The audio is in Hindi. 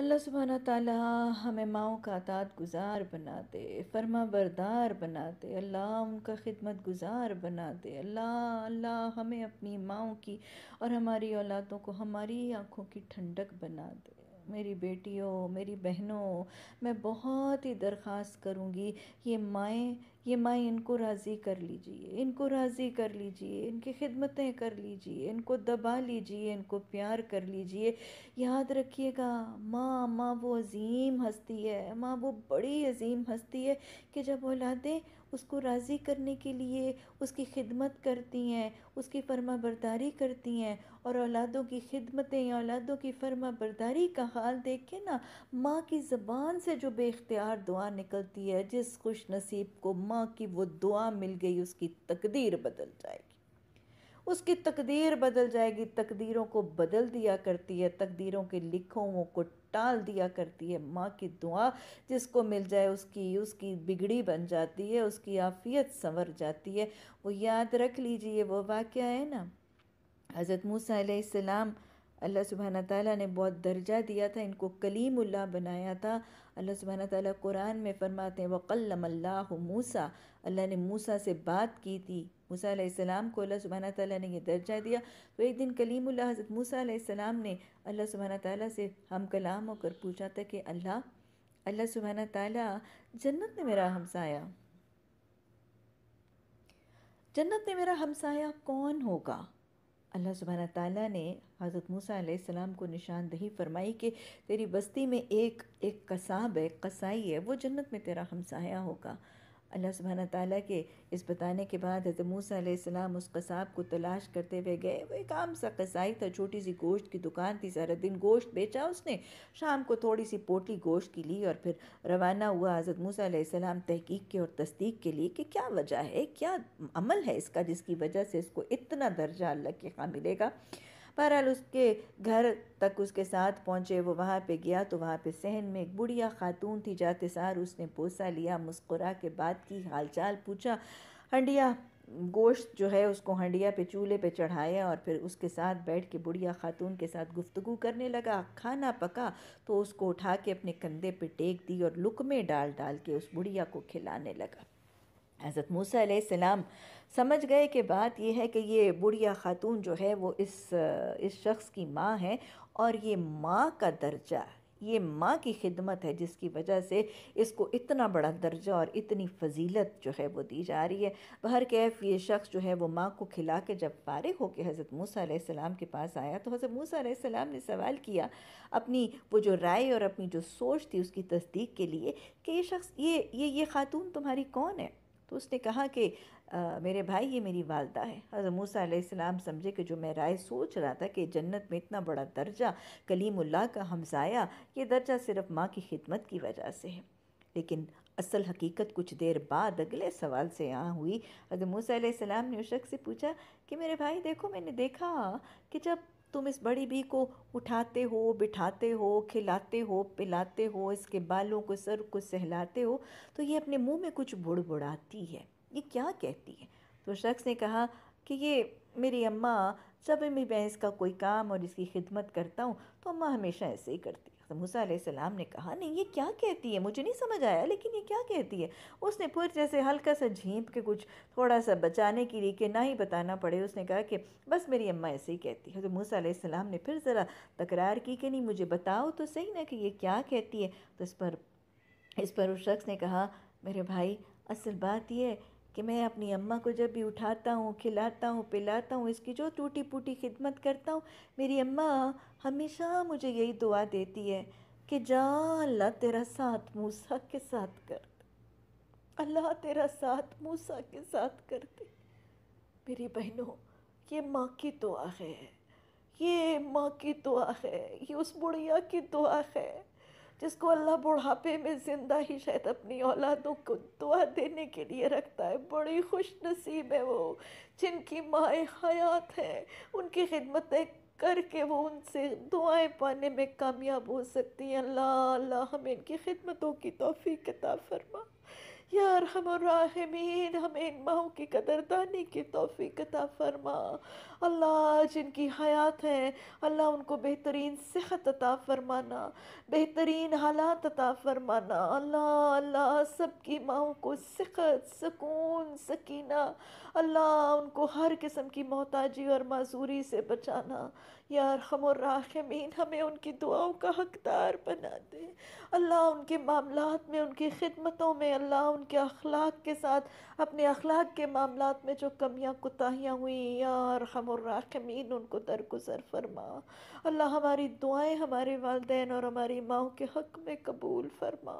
अल्लाह सुबहाना ताला हमें माओ का तात गुज़ार बना दे फर्मा बरदार बना दे अल्लाह उनका खिदमत गुज़ार बना दे अल्लाह अल्लाह हमें अपनी माओ की और हमारी औलादों को हमारी आँखों की ठंडक बना दे मेरी बेटियों मेरी बहनों मैं बहुत ही दरख्वास्त करूँगी ये माएँ ये माएँ इनको राज़ी कर लीजिए इनको राज़ी कर लीजिए इनकी खिदमतें कर लीजिए इनको दबा लीजिए इनको प्यार कर लीजिए याद रखिएगा माँ माँ वो अजीम हस्ती है माँ वो बड़ी अजीम हस्ती है कि जब औलादें उसको राज़ी करने के लिए उसकी खिदमत करती हैं उसकी फर्मा बरदारी करती हैं और औलादों की खिदमतें औलादों की फर्मा बरदारी का हाल देख के ना माँ की ज़बान से जो बेख्तियार दुआ निकलती है जिस खुश नसीब को माँ की वो दुआ मिल गई उसकी तकदीर बदल जाएगी उसकी तकदीर बदल जाएगी तकदीरों को बदल दिया करती है तकदीरों के लिखों को टाल दिया करती है माँ की दुआ जिसको मिल जाए उसकी उसकी बिगड़ी बन जाती है उसकी आफियत संवर जाती है वो याद रख लीजिए वो वाक्य है ना हज़रत मूसा सलाम अल्लाह सुबहाना ताली ने बहुत दर्जा दिया था इनको कलीमुल्ला बनाया था अल्लाह सुबहाना ताली कुरान में फरमाते हैं वक़ल्ला मूसा अल्लाह ने मूसा से बात की थी मूसा सलाम को अल्लाह सुबहाना ताली ने यह दर्जा दिया तो एक दिन कलीमुल्ला हज़रत मूसा सलाम ने अल्लाह सुबहान ताली से हम कलाम होकर पूछा था कि अल्लाह अल्लाह सुबहान ताला जन्नत में मेरा हमसाया जन्नत में मेरा हमसाया कौन होगा अल्लाह सुबहाना ताली ने हज़रत मूसा सलाम को निशानदही फरमाई कि तेरी बस्ती में एक एक कसाब है कसाई है वो जन्नत में तेरा हमसाया होगा अल्लाह सुबहान ताली के इस बताने के बाद हज़रत मूसा उस कसाब को तलाश करते हुए गए वो एक आम सा कसाई था छोटी सी गोश्त की दुकान थी सारा दिन गोश्त बेचा उसने शाम को थोड़ी सी पोटली गोश्त की ली और फिर रवाना हुआ हज़रत मूसम तहकीक के और तस्दीक के लिए कि क्या वजह है क्या अमल है इसका जिसकी वजह से इसको इतना दर्जा अल्लाह के खा मिलेगा बहरहाल उसके घर तक उसके साथ पहुँचे वो वहाँ पे गया तो वहाँ पे सहन में एक बुढ़िया खातून थी जाते सार उसने पोसा लिया मुस्कुरा के बात की हालचाल पूछा हंडिया गोश्त जो है उसको हंडिया पे चूल्हे पे चढ़ाया और फिर उसके साथ बैठ के बुढ़िया खातून के साथ गुफ्तगु करने लगा खाना पका तो उसको उठा के अपने कंधे पे टेक दी और लुक में डाल डाल के उस बुढ़िया को खिलाने लगा हज़रत मूसा सलाम समझ गए कि बात यह है कि ये बुढ़िया खातून जो है वो इस इस शख्स की माँ है और ये माँ का दर्जा ये माँ की खिदमत है जिसकी वजह से इसको इतना बड़ा दर्जा और इतनी फजीलत जो है वो दी जा रही है बहर कैफ ये शख्स जो है वो माँ को खिला के जब फारग होकर हज़रत मूसा सलाम के पास आया तो हज़रत मूसा सलाम ने सवाल किया अपनी वो जो राय और अपनी जो सोच थी उसकी तस्दीक के लिए कि ये शख्स ये ये ये खातून तुम्हारी कौन है तो उसने कहा कि मेरे भाई ये मेरी वालदा है हज़रत मूसा समझे कि जो मैं राय सोच रहा था कि जन्नत में इतना बड़ा दर्जा कलीमुल्ला का हमजाया ये दर्जा सिर्फ माँ की खिदमत की वजह से है लेकिन असल हकीकत कुछ देर बाद अगले सवाल से यहाँ हुई हजरत मूसा ने उस शख्स से पूछा कि मेरे भाई देखो मैंने देखा कि जब तुम इस बड़ी बी को उठाते हो बिठाते हो खिलाते हो पिलाते हो इसके बालों को सर को सहलाते हो तो ये अपने मुंह में कुछ बुड़बुड़ाती है ये क्या कहती है तो शख्स ने कहा कि ये मेरी अम्मा जब मैं भैंस का कोई काम और इसकी खिदमत करता हूँ तो अम्मा हमेशा ऐसे ही करती है तो मूसा सलाम ने कहा नहीं ये क्या कहती है मुझे नहीं समझ आया लेकिन ये क्या कहती है उसने फिर जैसे हल्का सा झींप के कुछ थोड़ा सा बचाने के लिए कि ना ही बताना पड़े उसने कहा कि बस मेरी अम्मा ऐसे ही कहती है तो मूसा सलाम ने फिर ज़रा तकरार की कि नहीं मुझे बताओ तो सही ना कि ये क्या कहती है तो इस पर इस पर उस शख्स ने कहा मेरे भाई असल बात यह कि मैं अपनी अम्मा को जब भी उठाता हूँ खिलाता हूँ पिलाता हूँ इसकी जो टूटी फूटी खिदमत करता हूँ मेरी अम्मा हमेशा मुझे यही दुआ देती है कि जा अल्लाह तेरा साथ मूसा के साथ कर दे अल्लाह तेरा साथ मूसा के साथ कर दे मेरी बहनों ये माँ की दुआ है ये माँ की दुआ है ये उस बुढ़िया की दुआ है जिसको अल्लाह बुढ़ापे में ज़िंदा ही शायद अपनी औलादों को दुआ देने के लिए रखता है बड़ी खुश नसीब है वो जिनकी माए हयात हैं उनकी खिदमतें करके वो उनसे दुआएं पाने में कामयाब हो सकती हैं अल्लाह अल्लाह हमें इनकी खिदमतों की तोफ़ी किताब फरमा या रहमीन हमें इन माओ की कदरदानी की तोहफ़ी कता फरमा अल्लाह जिनकी हयात है अल्लाह उनको बेहतरीन सेहत अता फरमाना बेहतरीन हालात अता फरमाना अल्लाह अल्लाह सबकी माओ को सेहत सुकून सकीना अल्लाह उनको हर किस्म की मोहताजी और माजूरी से बचाना यार हम और राहमीन हमें उनकी दुआओं का हकदार बना दे अल्लाह उनके मामला में उनकी खिदमतों में अल्लाह उनके अखलाक के साथ अपने अखलाक के मामला में जो कमियाँ कोताहियाँ हुई या रकमीन उनको दरगुजर फरमा अल्लाह हमारी दुआएँ हमारे वालदेन और हमारी माओ के हक में कबूल फरमा